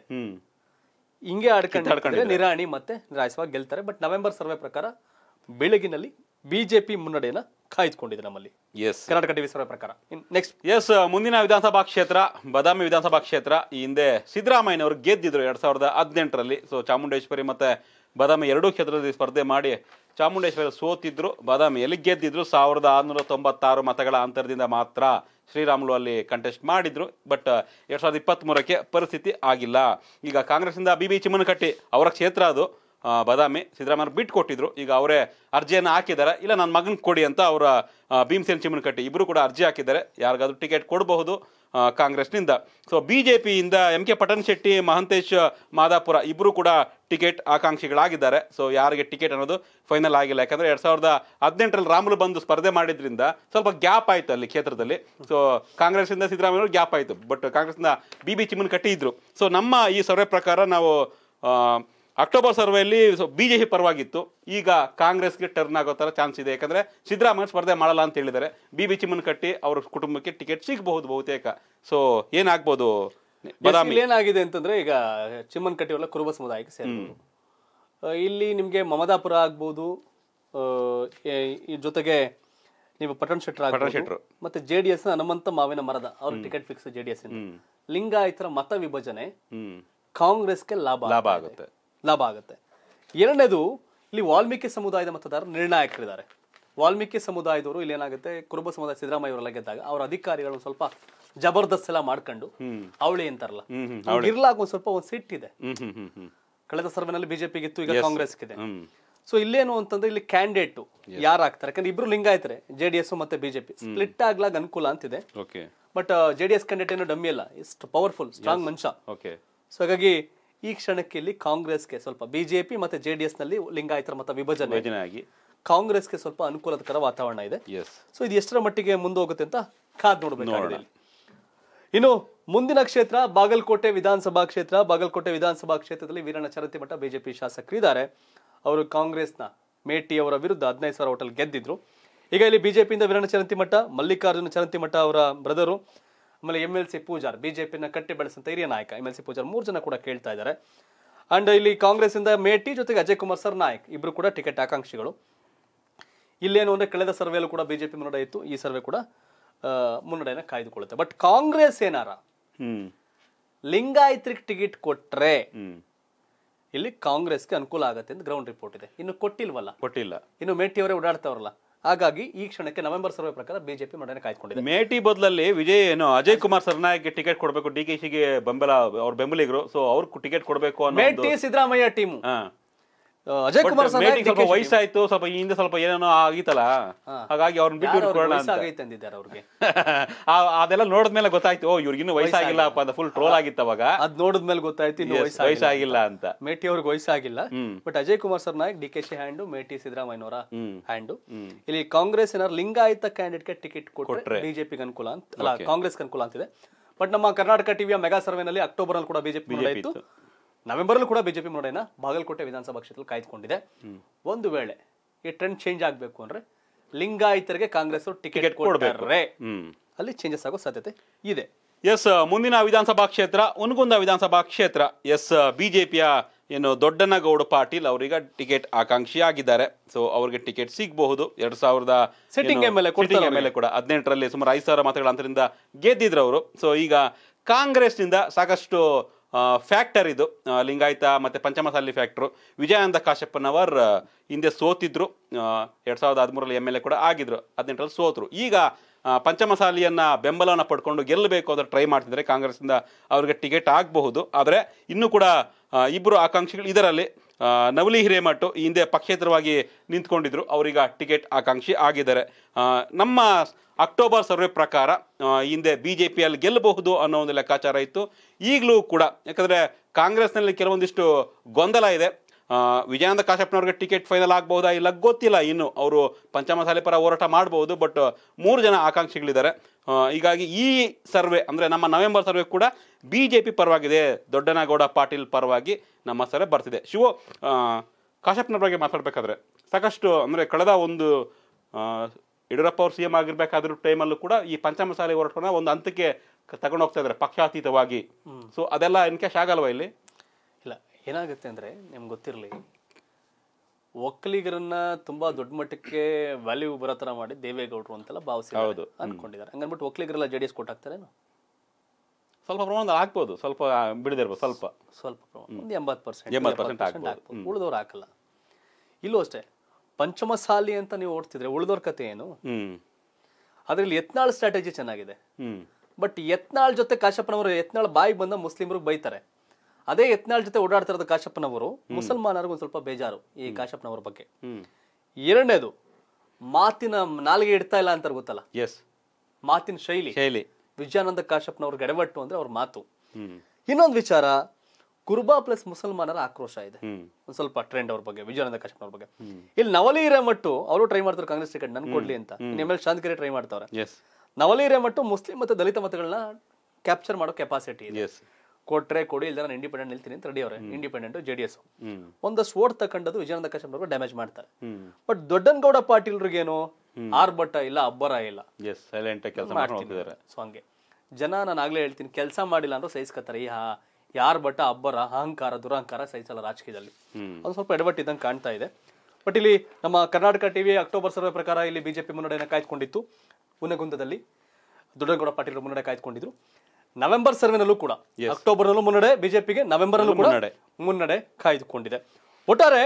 ಹಿಂಗೆ ಆಡ್ಕೊಂಡು ನಿರಾಣಿ ಮತ್ತೆ ನಿರಾಯಸವಾಗಿ ಗೆಲ್ತಾರೆ ಬಟ್ ನವೆಂಬರ್ ಸರ್ವೆ ಪ್ರಕಾರ ಬೆಳಗಿನಲ್ಲಿ ಬಿಜೆಪಿ ಮುನ್ನಡೆಯನ್ನ ಕಾಯ್ದುಕೊಂಡಿದೆ ನಮ್ಮಲ್ಲಿ ಎಸ್ ಕರ್ನಾಟಕ ಟಿವಿ ಸರ್ವೆ ಪ್ರಕಾರ ನೆಕ್ಸ್ಟ್ ಎಸ್ ಮುಂದಿನ ವಿಧಾನಸಭಾ ಕ್ಷೇತ್ರ ಬದಾಮಿ ವಿಧಾನಸಭಾ ಕ್ಷೇತ್ರ ಈ ಹಿಂದೆ ಸಿದ್ದರಾಮಯ್ಯನವರು ಗೆದ್ದಿದ್ರು ಎರಡ್ ಸಾವಿರದ ಹದಿನೆಂಟರಲ್ಲಿ ಸೊ ಚಾಮುಂಡೇಶ್ವರಿ ಮತ್ತೆ ಬಾದಾಮಿ ಎರಡೂ ಕ್ಷೇತ್ರದಲ್ಲಿ ಸ್ಪರ್ಧೆ ಮಾಡಿ ಚಾಮುಂಡೇಶ್ವರಿ ಸೋತಿದ್ರು ಬಾದಾಮಿಯಲ್ಲಿ ಗೆದ್ದಿದ್ರು ಸಾವಿರದ ಆರುನೂರ ತೊಂಬತ್ತಾರು ಮತಗಳ ಅಂತರದಿಂದ ಮಾತ್ರ ಶ್ರೀರಾಮುಲು ಅಲ್ಲಿ ಕಂಟೆಸ್ಟ್ ಮಾಡಿದ್ರು ಬಟ್ uh, ಎರಡು ಸಾವಿರದ ಇಪ್ಪತ್ತ್ಮೂರಕ್ಕೆ ಪರಿಸ್ಥಿತಿ ಆಗಿಲ್ಲ ಈಗ ಕಾಂಗ್ರೆಸ್ನಿಂದ ಬಿ ಬಿ ಚಿಮ್ಮನಕಟ್ಟಿ ಅವರ ಕ್ಷೇತ್ರ ಅದು ಬದಾಮಿ ಸಿದ್ದರಾಮಯ್ಯ ಬಿಟ್ಟು ಕೊಟ್ಟಿದ್ರು ಈಗ ಅವರೇ ಅರ್ಜಿಯನ್ನು ಹಾಕಿದ್ದಾರೆ ಇಲ್ಲ ನನ್ನ ಮಗನ ಕೊಡಿ ಅಂತ ಅವರ ಭೀಮಸೇನ್ ಚಿಮ್ಮನಕಟ್ಟಿ ಇಬ್ಬರು ಕೂಡ ಅರ್ಜಿ ಹಾಕಿದ್ದಾರೆ ಯಾರಿಗಾದ್ರೂ ಟಿಕೆಟ್ ಕೊಡಬಹುದು ಕಾಂಗ್ರೆಸ್ನಿಂದ ಸೊ ಬಿ ಜೆ ಪಿಯಿಂದ M K Pattanshetti Mahantesh Madapura ಇಬ್ಬರು ಕೂಡ ಟಿಕೆಟ್ ಆಕಾಂಕ್ಷಿಗಳಾಗಿದ್ದಾರೆ ಸೊ ಯಾರಿಗೆ ಟಿಕೆಟ್ ಅನ್ನೋದು ಫೈನಲ್ ಆಗಿಲ್ಲ ಯಾಕಂದರೆ ಎರಡು ಸಾವಿರದ ಹದಿನೆಂಟರಲ್ಲಿ ರಾಮುಲು ಬಂದು ಸ್ಪರ್ಧೆ ಮಾಡಿದ್ರಿಂದ ಸ್ವಲ್ಪ ಗ್ಯಾಪ್ ಆಯಿತು ಅಲ್ಲಿ ಕ್ಷೇತ್ರದಲ್ಲಿ ಸೊ ಕಾಂಗ್ರೆಸ್ನಿಂದ ಸಿದ್ದರಾಮಯ್ಯ ಗ್ಯಾಪ್ ಆಯಿತು ಬಟ್ ಕಾಂಗ್ರೆಸ್ನಿಂದ B B Chimmanakatti so ನಮ್ಮ ಈ ಸರ್ವೆ ಪ್ರಕಾರ ನಾವು ಅಕ್ಟೋಬರ್ ಸರ್ವೆಯಲ್ಲಿ ಬಿಜೆಪಿ ಪರವಾಗಿತ್ತು ಈಗ ಕಾಂಗ್ರೆಸ್ಗೆ ಟರ್ನ್ ಆಗೋ ಥರ ಚಾನ್ಸ್ ಇದೆ ಯಾಕಂದರೆ ಸಿದ್ದರಾಮಯ್ಯ ಸ್ಪರ್ಧೆ ಮಾಡಲ್ಲ ಅಂತ ಹೇಳಿದ್ದಾರೆ ಬಿ ಬಿ ಕಟ್ಟಿ ಅವ್ರ ಕುಟುಂಬಕ್ಕೆ ಟಿಕೆಟ್ ಸಿಗಬಹುದು ಬಹುತೇಕ ಸೊ ಏನಾಗ್ಬೋದು ಬದಾಮಿ ಏನಾಗಿದೆ ಅಂತಂದ್ರೆ ಈಗ ಕಟ್ಟಿ ಎಲ್ಲ ಕುರುಬ ಸಮುದಾಯಕ್ಕೆ ಸೇರಿ ಇಲ್ಲಿ ನಿಮಗೆ ಮಮದಾಪುರ ಆಗ್ಬೋದು ಈ ಜೊತೆಗೆ ನೀವು ಪಟನ್ ಶೆಟ್ಟರ್ ಶೆಟ್ಟರು ಮತ್ತೆ J D S Hanumantha Mavinamarad ಅವ್ರ ticket fix J D S ಲಿಂಗಾಯತರ ಮತ ವಿಭಜನೆ ಕಾಂಗ್ರೆಸ್ಗೆ ಲಾಭ ಲಾಭ ಆಗುತ್ತೆ ಲಾಭ ಆಗುತ್ತೆ ಎರಡನೇದು ಇಲ್ಲಿ ವಾಲ್ಮೀಕಿ ಸಮುದಾಯದ ಮತದಾರರು ನಿರ್ಣಾಯಕರಿದ್ದಾರೆ ವಾಲ್ಮೀಕಿ ಸಮುದಾಯದವರು ಇಲ್ಲಿ ಏನಾಗುತ್ತೆ ಕುರುಬ ಸಮುದಾಯ ಸಿದ್ದರಾಮಯ್ಯ ಅವರೆಲ್ಲ ಗೆದ್ದಾಗ ಅವ್ರ ಅಧಿಕಾರಿಗಳನ್ನ ಸ್ವಲ್ಪ ಜಬರ್ದಸ್ತ್ ಎಲ್ಲ ಮಾಡ್ಕೊಂಡು ಅವಳಿ ಅಂತಾರಲ್ಲ ಇರ್ಲಾಗ ಒಂದ್ ಸ್ವಲ್ಪ ಒಂದ್ ಸಿಟ್ ಇದೆ ಕಳೆದ ಸರ್ವೆನಲ್ಲಿ ಬಿಜೆಪಿ ಗೆತ್ತು ಈಗ ಕಾಂಗ್ರೆಸ್ ಇದೆ ಸೊ ಇಲ್ಲೇನು ಅಂತಂದ್ರೆ ಇಲ್ಲಿ ಕ್ಯಾಂಡಿಡೇಟ್ ಯಾರಾಗ್ತಾರೆ ಯಾಕಂದ್ರೆ ಇಬ್ರು ಲಿಂಗಾಯ್ತಾರೆ ಜೆ ಡಿ ಎಸ್ ಮತ್ತೆ ಬಿಜೆಪಿ ಸ್ಪ್ಲಿಟ್ ಆಗ್ಲಾಗ ಅನುಕೂಲ ಅಂತಿದೆ but J D S candidate ಏನು ಡಮ್ಮಿ ಅಲ್ಲ ಇಷ್ಟು ಪವರ್ಫುಲ್ ಸ್ಟ್ರಾಂಗ್ ಮನುಷ್ಯ ಸೊ ಹಾಗಾಗಿ ಈ ಕ್ಷಣಕ್ಕೆ ಇಲ್ಲಿ ಕಾಂಗ್ರೆಸ್ಗೆ ಸ್ವಲ್ಪ ಬಿಜೆಪಿ ಮತ್ತೆ ಜೆ ಡಿ ಲಿಂಗಾಯತರ ಮತ ವಿಭಜನೆ ಆಗಿ ಕಾಂಗ್ರೆಸ್ಗೆ ಸ್ವಲ್ಪ ಅನುಕೂಲಕರ ವಾತಾವರಣ ಇದೆ ಸೊ ಇದು ಎಷ್ಟರ ಮಟ್ಟಿಗೆ ಮುಂದೋಗುತ್ತೆ ಅಂತ ಕಾದ್ ನೋಡಬೇಕು ಇನ್ನು ಮುಂದಿನ ಕ್ಷೇತ್ರ ಬಾಗಲಕೋಟೆ ವಿಧಾನಸಭಾ ಕ್ಷೇತ್ರ ಬಾಗಲಕೋಟೆ ವಿಧಾನಸಭಾ ಕ್ಷೇತ್ರದಲ್ಲಿ ವೀರಣ್ಣ ಚರತಿಮಠ ಬಿಜೆಪಿ ಇದ್ದಾರೆ ಅವರು ಕಾಂಗ್ರೆಸ್ನ ಮೇಟಿ ಅವರ ವಿರುದ್ಧ ಹದಿನೈದು ಸಾವಿರ ಹೋಟೆಲ್ ಗೆದ್ದಿದ್ರು ಈಗ ಇಲ್ಲಿ ಬಿಜೆಪಿಯಿಂದ ವೀರಣ್ಣ ಚರಂತಿಮಠ ಮಲ್ಲಿಕಾರ್ಜುನ ಚರಂತಿಮಠ ಅವರ ಬ್ರದರು ಆಮೇಲೆ ಎಮ್ ಎಲ್ ಸಿ ಪೂಜಾರ್ ಬಿಜೆಪಿನ ಕಟ್ಟಿ ಬೆಳೆಸಂತ ಹಿರಿಯ ನಾಯಕ ಎಮ್ ಎಲ್ ಸಿ ಪೂಜಾರ್ ಮೂರು ಜನ ಕೂಡ ಕೇಳ್ತಾ ಇದ್ದಾರೆ ಅಂಡ್ ಇಲ್ಲಿ ಕಾಂಗ್ರೆಸ್ ಇಂದ ಮೇಟಿ ಜೊತೆಗೆ ಅಜಯ್ ಕುಮಾರ್ ಸರ್ ನಾಯಕ್ ಇಬ್ರು ಕೂಡ ಟಿಕೆಟ್ ಆಕಾಂಕ್ಷಿಗಳು ಇಲ್ಲೇನು ಅಂದ್ರೆ ಕಳೆದ ಸರ್ವೆಯಲ್ಲೂ ಕೂಡ ಬಿಜೆಪಿ ಮುನ್ನಡೆ ಇತ್ತು ಈ ಸರ್ವೆ ಕೂಡ ಮುನ್ನಡೆಯನ್ನು ಕಾಯ್ದುಕೊಳ್ಳುತ್ತೆ ಬಟ್ ಕಾಂಗ್ರೆಸ್ ಏನಾರ ಲಿಂಗಾಯತ್ರಿಗೆ ಟಿಕೆಟ್ ಕೊಟ್ರೆ ಇಲ್ಲಿ ಕಾಂಗ್ರೆಸ್ಗೆ ಅನುಕೂಲ ಆಗುತ್ತೆ ಅಂತ ಗ್ರೌಂಡ್ ರಿಪೋರ್ಟ್ ಇದೆ ಇನ್ನು ಕೊಟ್ಟಿಲ್ವಲ್ಲ ಕೊಟ್ಟಿಲ್ಲ ಇನ್ನು ಮೇಟಿಯವರೇ ಅವರೇ ಓಡಾಡ್ತಾವ್ರಲ್ಲ ಹಾಗಾಗಿ ಈ ಕ್ಷಣಕ್ಕೆ ನವೆಂಬರ್ ಸರ್ವೆ ಪ್ರಕಾರ ಬಿಜೆಪಿ ಮಂಡನೆ ಕಾಯ್ದುಕೊಂಡಿದೆ ಮೇಟಿ ಬದಲಲ್ಲಿ ವಿಜಯ್ ಏನು ಅಜಯ್ ಕುಮಾರ್ ಸರ್ನಾಯಕ್ಗೆ ಟಿಕೆಟ್ ಕೊಡಬೇಕು ಡಿ ಕೆ ಸಿಗೆ ಬೆಂಬಲ ಅವ್ರ ಬೆಂಬಲಿಗರು ಸೊ ಅವ್ರಿಗೆ ಟಿಕೆಟ್ ಕೊಡಬೇಕು ಮೇಟಿ ಸಿದ್ದರಾಮಯ್ಯ ಟೀಮು ಅಜಯ್ ಕುಮಾರ್ ಸ್ವಲ್ಪ ವಯಸ್ಸಾಯ್ತು ಸ್ವಲ್ಪ ಈ ಹಿಂದೆ ಸ್ವಲ್ಪ ಏನೇನೋ ಆಗಿತ್ತಲ್ಲ ಹಾಗಾಗಿ ಅವ್ರನ್ನ ಬಿಟ್ಟು ಅವ್ರಿಗೆ ಅದೆಲ್ಲ ನೋಡಿದ್ಮೇಲೆ ಗೊತ್ತಾಯ್ತು ಓ ಇವ್ರಿಗಿನ್ನೂ ವಯಸ್ಸಾಗಿಲ್ಲ ಅಪ್ಪ ಫುಲ್ ಟ್ರೋಲ್ ಆಗಿತ್ತು ಅವಾಗ ಅದ್ ನೋಡಿದ್ಮೇಲೆ ಗೊತ್ತಾಯ್ತು ವಯಸ್ಸಾಗಿಲ್ಲ ಅಂತ ಮೇಟಿ ಅವ್ರಿಗೆ ವಯಸ್ಸಾಗಿಲ್ಲ but Ajay Kumar Sarnaik D K Shi hand Meti ಸಿದ್ದರಾಮಯ್ಯನವರ ಹ್ಯಾಂಡು ಇಲ್ಲಿ ಕಾಂಗ್ರೆಸ್ ಲಿಂಗಾಯಿತ ಲಿಂಗಾಯತ ಕ್ಯಾಂಡಿಡೇಟ್ಗೆ ಟಿಕೆಟ್ ಕೊಟ್ಟರೆ ಬಿಜೆಪಿಗೆ ಅನುಕೂಲ ಅಂತ ಅಲ್ಲ ಕಾಂಗ್ರೆಸ್ಗೆ ಅನುಕೂಲ ಅಂತಿದೆ ಬಟ್ ನಮ್ಮ ಕರ್ನಾಟಕ ಟಿವಿಯ ಮೆಗಾ ಸರ್ವೆನಲ್ಲಿ ಅಕ್ಟೋಬರ್ ಅಲ್ಲಿ ಕೂಡ ಬಿಜೆಪಿ ಇತ್ತು ನವೆಂಬರ್ ಕೂಡ ಬಿಜೆಪಿ ಮುನ್ನಡೆಯನ್ನ ಬಾಗಲಕೋಟೆ ವಿಧಾನಸಭಾ ಕ್ಷೇತ್ರದಲ್ಲಿ ಕಾಯ್ದುಕೊಂಡಿದೆ ಒಂದು ವೇಳೆ ಈ ಟ್ರೆಂಡ್ ಚೇಂಜ್ ಆಗಬೇಕು ಅಂದ್ರೆ ಲಿಂಗಾಯತರಿಗೆ ಕಾಂಗ್ರೆಸ್ ಟಿಕೆಟ್ ಕೊಡ್ತಾರೆ ಅಲ್ಲಿ ಚೇಂಜಸ್ ಆಗೋ ಸಾಧ್ಯತೆ ಇದೆ ಎಸ್ ಮುಂದಿನ ವಿಧಾನಸಭಾ ಕ್ಷೇತ್ರ ಒನ್ಗೊಂದ ವಿಧಾನಸಭಾ ಕ್ಷೇತ್ರ ಎಸ್ ಬಿಜೆಪಿಯ ಏನು ದೊಡ್ಡನಗೌಡ ಪಾಟೀಲ್ ಅವರೀಗ ಟಿಕೆಟ್ ಆಕಾಂಕ್ಷಿ ಆಗಿದ್ದಾರೆ ಸೊ ಅವ್ರಿಗೆ ಟಿಕೆಟ್ ಸಿಗಬಹುದು ಎರಡ್ ಸಾವಿರದ ಸಿಟ್ಟಿಂಗ್ ಎಮ್ ಎಲ್ ಎ ಮೇಲೆ ಕೂಡ ಹದಿನೆಂಟರಲ್ಲಿ ಸುಮಾರು ಐದು ಸಾವಿರ ಮತಗಳ ಅಂತರಿಂದ ಗೆದ್ದಿದ್ರು ಅವರು ಸೊ ಈಗ ಕಾಂಗ್ರೆಸ್ನಿಂದ ಸಾಕಷ್ಟು ಫ್ಯಾಕ್ಟರ್ ಇದು ಲಿಂಗಾಯತ ಮತ್ತು ಪಂಚಮಸಾಲಿ ಫ್ಯಾಕ್ಟ್ರು ವಿಜಯಾನಂದ ಕಾಶಪ್ಪನವರ್ ಹಿಂದೆ ಸೋತಿದ್ರು ಎರಡು ಸಾವಿರದ ಹದಿಮೂರಲ್ಲಿ ಎಮ್ ಎಲ್ ಎ ಕೂಡ ಆಗಿದ್ರು ಹದಿನೆಂಟರಲ್ಲಿ ಸೋತರು ಈಗ ಪಂಚಮಸಾಲಿಯನ್ನು ಬೆಂಬಲವನ್ನು ಪಡ್ಕೊಂಡು ಗೆಲ್ಲಬೇಕು ಅಂತ ಟ್ರೈ ಮಾಡ್ತಿದ್ದಾರೆ ಕಾಂಗ್ರೆಸ್ಸಿಂದ ಅವ್ರಿಗೆ ಟಿಕೆಟ್ ಆಗಬಹುದು ಆದರೆ ಇನ್ನೂ ಕೂಡ ಇಬ್ಬರು ಆಕಾಂಕ್ಷಿಗಳು ಇದರಲ್ಲಿ ನವಲಿ ಹಿರೇಮಠು ಹಿಂದೆ ಪಕ್ಷೇತರವಾಗಿ ನಿಂತ್ಕೊಂಡಿದ್ರು ಅವರೀಗ ಟಿಕೆಟ್ ಆಕಾಂಕ್ಷಿ ಆಗಿದ್ದಾರೆ ನಮ್ಮ ಅಕ್ಟೋಬರ್ ಸರ್ವೆ ಪ್ರಕಾರ ಹಿಂದೆ ಬಿ ಜೆ ಪಿಯಲ್ಲಿ ಗೆಲ್ಲಬಹುದು ಅನ್ನೋ ಒಂದು ಲೆಕ್ಕಾಚಾರ ಇತ್ತು ಈಗಲೂ ಕೂಡ ಯಾಕಂದರೆ ಕಾಂಗ್ರೆಸ್ನಲ್ಲಿ ಕೆಲವೊಂದಿಷ್ಟು ಗೊಂದಲ ಇದೆ ವಿಜಯಾನಂದ ಕಾಶ್ಯಪ್ನವ್ರಿಗೆ ಟಿಕೆಟ್ ಫೈನಲ್ ಆಗ್ಬೋದಾ ಇಲ್ಲ ಗೊತ್ತಿಲ್ಲ ಇನ್ನು ಅವರು ಪಂಚಮಸಾಲೆ ಪರ ಹೋರಾಟ ಮಾಡ್ಬೋದು ಬಟ್ ಮೂರು ಜನ ಆಕಾಂಕ್ಷಿಗಳಿದ್ದಾರೆ ಹೀಗಾಗಿ ಈ ಸರ್ವೆ ಅಂದರೆ ನಮ್ಮ ನವೆಂಬರ್ ಸರ್ವೆ ಕೂಡ ಬಿ ಜೆ ಪಿ ಪರವಾಗಿದೆ ದೊಡ್ಡನಗೌಡ ಪಾಟೀಲ್ ಪರವಾಗಿ ನಮ್ಮ ಸರ್ವೆ ಬರ್ತಿದೆ ಶಿವ ಕಾಶ್ಯಪ್ನವ್ರ ಬಗ್ಗೆ ಮಾತಾಡಬೇಕಾದ್ರೆ ಸಾಕಷ್ಟು ಅಂದರೆ ಕಳೆದ ಒಂದು ಯಡಿಯೂರಪ್ಪ ಅವರು ಸಿ ಎಂ ಆಗಿರಬೇಕಾದ್ರೂ ಟೈಮಲ್ಲೂ ಕೂಡ ಈ ಪಂಚಮಸಾಲೆ ಹೋರಾಟವನ್ನು ಒಂದು ಹಂತಕ್ಕೆ ಹೋಗ್ತಾ ಇದ್ದಾರೆ ಪಕ್ಷಾತೀತವಾಗಿ ಸೊ ಅದೆಲ್ಲ ಕ್ಯಾಶ್ ಆಗಲ್ವಾ ಇಲ್ಲಿ ಏನಾಗುತ್ತೆ ಅಂದರೆ ನಿಮ್ಗೆ ಗೊತ್ತಿರಲಿ ಒಕ್ಕಲಿಗರನ್ನ ತುಂಬಾ ದೊಡ್ಡ ಮಟ್ಟಕ್ಕೆ ವ್ಯಾಲ್ಯೂ ಬರೋ ಥರ ಮಾಡಿ ದೇವೇಗೌಡರು ಅಂತೆಲ್ಲ ಭಾವಿಸಿ ಹೌದು ಅನ್ಕೊಂಡಿದ್ದಾರೆ ಹಂಗನ್ಬಿಟ್ಟು ಒಕ್ಕಲಿಗರೆಲ್ಲ ಜೆ ಡಿ ಎಸ್ ಕೊಟ್ಟಾಗ್ತಾರೆ ಸ್ವಲ್ಪ ಪ್ರಮಾಣದಲ್ಲಿ ಹಾಕ್ಬೋದು ಸ್ವಲ್ಪ ಬಿಡದಿರ್ಬೋದು ಸ್ವಲ್ಪ ಸ್ವಲ್ಪ ಒಂದು ಎಂಬತ್ತು ಪರ್ಸೆಂಟ್ ಎಂಬತ್ತು ಉಳಿದವ್ರು ಹಾಕಲ್ಲ ಇಲ್ಲೂ ಅಷ್ಟೇ ಪಂಚಮಸಾಲಿ ಅಂತ ನೀವು ಓಡ್ತಿದ್ರೆ ಉಳಿದವ್ರ ಕತೆ ಏನು ಅದ್ರಲ್ಲಿ ಯತ್ನಾಳ್ ಸ್ಟ್ರಾಟಜಿ ಚೆನ್ನಾಗಿದೆ ಬಟ್ ಯತ್ನಾಳ್ ಜೊತೆ ಕಾಶಪ್ಪನವರು ಯತ್ನಾಳ್ ಬಾಯಿ ಬಂದ ಮುಸ್ಲಿಮರು ಬೈತಾರೆ ಅದೇ ಯತ್ನಾಳ್ ಜೊತೆ ಓಡಾಡ್ತಿರೋದು ಕಾಶಪ್ಪನವರು ಮುಸಲ್ಮಾನರಿಗೆ ಒಂದು ಸ್ವಲ್ಪ ಬೇಜಾರು ಈ ಕಾಶಪ್ಪನವರ ಬಗ್ಗೆ ಎರಡನೇದು ಮಾತಿನ ನಾಲಿಗೆ ಇಡ್ತಾ ಇಲ್ಲ ಅಂತ ಗೊತ್ತಲ್ಲ ಎಸ್ ಮಾತಿನ ಶೈಲಿ ಶೈಲಿ ವಿಜಯಾನಂದ ಕಾಶಪ್ಪನವ್ರ ಗಡವಟ್ಟು ಅಂದ್ರೆ ಅವ್ರ ಮಾತು ಇನ್ನೊಂದು ವಿಚಾರ ಕುರ್ಬಾ ಪ್ಲಸ್ ಮುಸಲ್ಮಾನರ ಆಕ್ರೋಶ ಇದೆ ಒಂದ್ ಸ್ವಲ್ಪ ಟ್ರೆಂಡ್ ಅವ್ರ ಬಗ್ಗೆ ವಿಜಯಾನಂದ ಕಾಶ್ಮೀರ್ ಬಗ್ಗೆ ಇಲ್ಲಿ ನವಲಿ ಮಟ್ಟು ಅವರು ಟ್ರೈ ಮಾಡ್ತಾರೆ ಕಾಂಗ್ರೆಸ್ ಟಿಕೆಟ್ ನನ್ ಕೊಡ್ಲಿ ಅಂತ ನಿಮ್ಮ ಶಾಂತಿಗಿರಿ ಟ್ರೈ ಮಾಡ್ತಾವ್ರೆ ನವಲಿ ಮಟ್ಟು ಮುಸ್ಲಿಂ ಮತ್ತೆ ದಲಿತ ಮತಗಳನ್ನ ಕ್ಯಾಪ್ಚರ್ ಮಾಡೋ ಕೆಪಾಸಿಟಿ ಇದೆ ಕೊಟ್ರೆ ಕೊಡಿ ಇಲ್ಲ ನಾನು ಇಂಡಿಪೆಂಡೆಂಟ್ ನಿಲ್ತೀನಿ ಅಂತ ರೆಡಿ ಅವರೇ ಇಂಡಿಪೆಂಡೆಂಟ್ ಜೆಡಿಎಸ್ ಒಂದಷ್ಟು ಓಟ್ ತಗೊಂಡದ್ದು ವಿಜಯನಂದ ಕಶ್ಯಪ್ ಡ್ಯಾಮೇಜ್ ಮಾಡ್ತಾರೆ ಬಟ್ ದೊಡ್ಡನಗೌಡ ಪಾಟೀಲ್ರಿಗೇನು ಭಟ್ಟ ಇಲ್ಲ ಅಬ್ಬರ ಇಲ್ಲ ಸೈಲೆಂಟ್ ಕೆಲಸ ಮಾಡ್ತಿದ್ದಾರೆ ಸೊ ಜನ ನಾನು ಆಗ್ಲೇ ಹೇಳ್ತೀನಿ ಕೆಲಸ ಮಾಡಿಲ್ಲ ಅಂದ್ರೆ ಸಹಿಸ್ಕೊತಾರೆ ಈ ಯಾರ್ ಬಟ್ಟ ಅಬ್ಬರ ಅಹಂಕಾರ ದುರಹಂಕಾರ ಸಹಿಸಲ್ಲ ರಾಜಕೀಯದಲ್ಲಿ ಅದು ಸ್ವಲ್ಪ ಎಡವಟ್ಟು ಇದ್ದಂಗೆ ಕಾಣ್ತಾ ಇದೆ ಬಟ್ ಇಲ್ಲಿ ನಮ್ಮ ಕರ್ನಾಟಕ ಟಿವಿ ಅಕ್ಟೋಬರ್ ಸರ್ವೆ ಪ್ರಕಾರ ಇಲ್ಲಿ ಬಿಜೆಪಿ ಮುನ್ನಡೆಯನ್ನು ಕಾಯ್ದುಕೊಂಡಿತ್ತು ಉನಗುಂದದಲ್ಲಿ ದೊಡ್ಡನಗೌಡ ಪಾಟೀಲ್ ಮುನ್ನಡೆ ಕಾಯ್ದುಕೊಂಡಿದ್ರು ನವೆಂಬರ್ ಸರ್ವೆನಲ್ಲೂ ಕೂಡ ಅಕ್ಟೋಬರ್ನಲ್ಲೂ ಮುನ್ನಡೆ ಬಿಜೆಪಿಗೆ ನವೆಂಬರ್ ಮುನ್ನಡೆ ಮುನ್ನಡೆ ಕಾಯ್ದುಕೊಂಡಿದೆ ಒಟ್ಟಾರೆ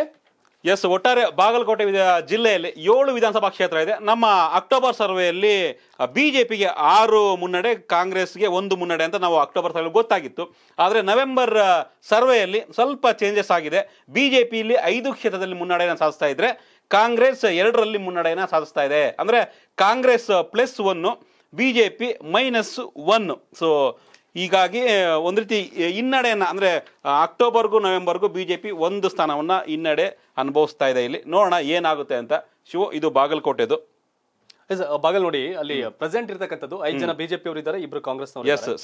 ಎಸ್ ಒಟ್ಟಾರೆ ಬಾಗಲಕೋಟೆ ಜಿಲ್ಲೆಯಲ್ಲಿ ಏಳು ವಿಧಾನಸಭಾ ಕ್ಷೇತ್ರ ಇದೆ ನಮ್ಮ ಅಕ್ಟೋಬರ್ ಸರ್ವೆಯಲ್ಲಿ ಬಿಜೆಪಿಗೆ ಆರು ಮುನ್ನಡೆ ಕಾಂಗ್ರೆಸ್ಗೆ ಒಂದು ಮುನ್ನಡೆ ಅಂತ ನಾವು ಅಕ್ಟೋಬರ್ ಸರ್ವೆ ಗೊತ್ತಾಗಿತ್ತು ಆದರೆ ನವೆಂಬರ್ ಸರ್ವೆಯಲ್ಲಿ ಸ್ವಲ್ಪ ಚೇಂಜಸ್ ಆಗಿದೆ ಬಿಜೆಪಿಯಲ್ಲಿ ಐದು ಕ್ಷೇತ್ರದಲ್ಲಿ ಮುನ್ನಡೆಯನ್ನು ಸಾಧಿಸ್ತಾ ಇದ್ರೆ ಕಾಂಗ್ರೆಸ್ ಎರಡರಲ್ಲಿ ಮುನ್ನಡೆಯನ್ನು ಸಾಧಿಸ್ತಾ ಇದೆ ಅಂದರೆ Congress plus one B J P minus one so ಹೀಗಾಗಿ ಒಂದು ರೀತಿ ಹಿನ್ನಡೆಯನ್ನು ಅಂದರೆ ಅಕ್ಟೋಬರ್ಗೂ ನವೆಂಬರ್ಗೂ ಬಿ ಜೆ ಪಿ ಒಂದು ಸ್ಥಾನವನ್ನು ಹಿನ್ನಡೆ ಅನುಭವಿಸ್ತಾ ಇದೆ ಇಲ್ಲಿ ನೋಡೋಣ ಏನಾಗುತ್ತೆ ಅಂತ ಶಿವ ಇದು ಬಾಗಲಕೋಟೆದು ಬಾಗಲ್ ನೋಡಿ ಅಲ್ಲಿ ಪ್ರೆಸೆಂಟ್ ಇರ್ತಕ್ಕಂಥದ್ದು ಐದು ಜನ ಬಿಜೆಪಿ ಅವರು ಇದ್ದಾರೆ ಇಬ್ರು ಕಾಂಗ್ರೆಸ್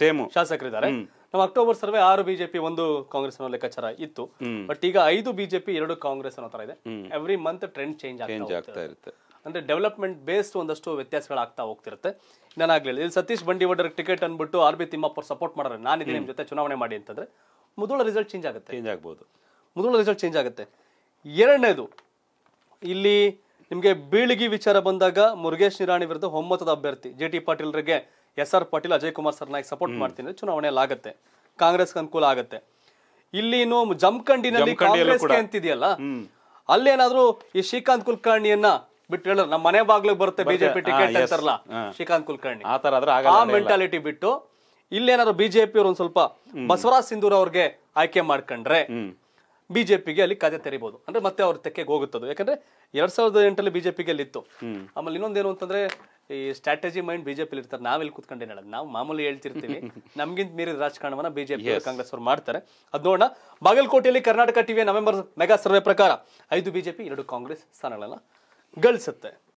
ಸೇಮ್ ಶಾಸಕರಿದ್ದಾರೆ ನಾವು ಅಕ್ಟೋಬರ್ ಸರ್ವೆ ಆರು ಬಿಜೆಪಿ ಒಂದು ಕಾಂಗ್ರೆಸ್ ಅನ್ನೋ ಲೆಕ್ಕಾಚಾರ ಇತ್ತು ಬಟ್ ಈಗ ಐದು ಬಿಜೆಪಿ ಎರಡು ಕಾಂಗ್ರೆಸ್ ಅನ್ನೋ ತರ ಇದೆ ಎವ್ರಿ ಮಂತ್ ಟ್ರೆಂಡ್ ಚೇಂಜ್ ಆಗ್ತಾ ಇರುತ್ತೆ ಅಂದರೆ ಡೆವಲಪ್ಮೆಂಟ್ ಬೇಸ್ಡ್ ಒಂದಷ್ಟು ವ್ಯತ್ಯಾಸಗಳಾಗ್ತಾ ಹೋಗ್ತಿರುತ್ತೆ ನಾನು ಇಲ್ಲಿ ಸತೀಶ್ ಬಂಡಿವಡರ್ ಟಿಕೆಟ್ ಅಂದ್ಬಿಟ್ಟು ಆರ್ ಬಿ ತಿಮ್ಮಪ್ಪ ಸಪೋರ್ಟ್ ಮಾಡಿದ್ರೆ ನಾನು ನಿಮ್ಮ ಜೊತೆ ಚುನಾವಣೆ ಮಾಡಿ ಅಂತಂದರೆ ಮೊದಲ ರಿಸಲ್ಟ್ ಚೇಂಜ್ ಆಗುತ್ತೆ ಚೇಂಜ್ ಆಗ್ಬೋದು ಮೊದಲ ರಿಸಲ್ಟ್ ಚೇಂಜ್ ಆಗುತ್ತೆ ಎರಡನೇದು ಇಲ್ಲಿ ನಿಮಗೆ ಬೀಳಿಗಿ ವಿಚಾರ ಬಂದಾಗ ಮುರುಗೇಶ್ ನಿರಾಣಿ ವಿರುದ್ಧ ಒಮ್ಮತದ ಅಭ್ಯರ್ಥಿ ಜೆ ಟಿ ಪಾಟೀಲ್ರಿಗೆ S R Patil Ajay Kumar Sarnaik support ಮಾಡ್ತೀನಿ ಚುನಾವಣೆಯಲ್ಲಿ ಆಗುತ್ತೆ ಕಾಂಗ್ರೆಸ್ಗೆ ಅನುಕೂಲ ಆಗುತ್ತೆ ಇಲ್ಲಿ ಇನ್ನು ಜಮ್ಖಂಡಿನಲ್ಲಿ ಕಾಂಗ್ರೆಸ್ಗೆ ಅಂತಿದೆಯಲ್ಲ ಅಲ್ಲೇನಾದ್ರೂ ಈ ಶ್ರೀಕಾಂತ್ ಕುಲಕರ್ಣಿಯನ್ನ ಬಿಟ್ಟು ಹೇಳೋದು ನಮ್ಮ ಮನೆ ಬಾಗ್ಲಿಗೆ ಬರುತ್ತೆ ಬಿಜೆಪಿ ಟಿಕೆಟ್ ಅಂತಾರಲ್ಲ ಶ್ರೀಕಾಂತ್ ಕುಲಕರ್ಣಿ ಆ ತರ ಆದ್ರೆ ಆ ಮೆಂಟಾಲಿಟಿ ಬಿಟ್ಟು ಇಲ್ಲೇನಾದ್ರು ಬಿಜೆಪಿ ಅವ್ರು ಒಂದ್ ಸ್ವಲ್ಪ ಬಸವರಾಜ್ ಸಿಂಧೂರ್ ಅವ್ರಿಗೆ ಆಯ್ಕೆ ಮಾಡ್ಕೊಂಡ್ರೆ ಬಿಜೆಪಿಗೆ ಅಲ್ಲಿ ಕತೆ ತೆರಿಬಹುದು ಅಂದ್ರೆ ಮತ್ತೆ ಅವ್ರ ತೆಕ್ಕೆಗೆ ಹೋಗುತ್ತದು ಯಾಕಂದ್ರೆ ಎರಡ್ ಸಾವಿರದ ಎಂಟಲ್ಲಿ ಬಿಜೆಪಿಗೆ ಅಲ್ಲಿ ಇತ್ತು ಆಮೇಲೆ ಇನ್ನೊಂದೇನು ಅಂತಂದ್ರೆ ಈ ಸ್ಟ್ರಾಟಜಿ ಮೈಂಡ್ ಬಿಜೆಪಿ ಇರ್ತಾರೆ ನಾವೆಲ್ಲಿ ಕುತ್ಕೊಂಡು ಹೇಳೋದು ನಾವು ಮಾಮೂಲಿ ಹೇಳ್ತಿರ್ತೀವಿ ನಮ್ಗಿಂತ ಮೀರಿದ ರಾಜಕಾರಣವನ್ನ ಬಿಜೆಪಿ ಕಾಂಗ್ರೆಸ್ ಅವ್ರು ಮಾಡ್ತಾರೆ ಅದ್ ನೋಡೋಣ ಬಾಗಲಕೋಟೆಯಲ್ಲಿ Karnataka TV November mega survey ಪ್ರಕಾರ ಐದು ಬಿಜೆಪಿ ಎರಡು ಕಾಂಗ್ರೆಸ್ ಸ್ಥಾನಗಳನ್ನ गल सकता है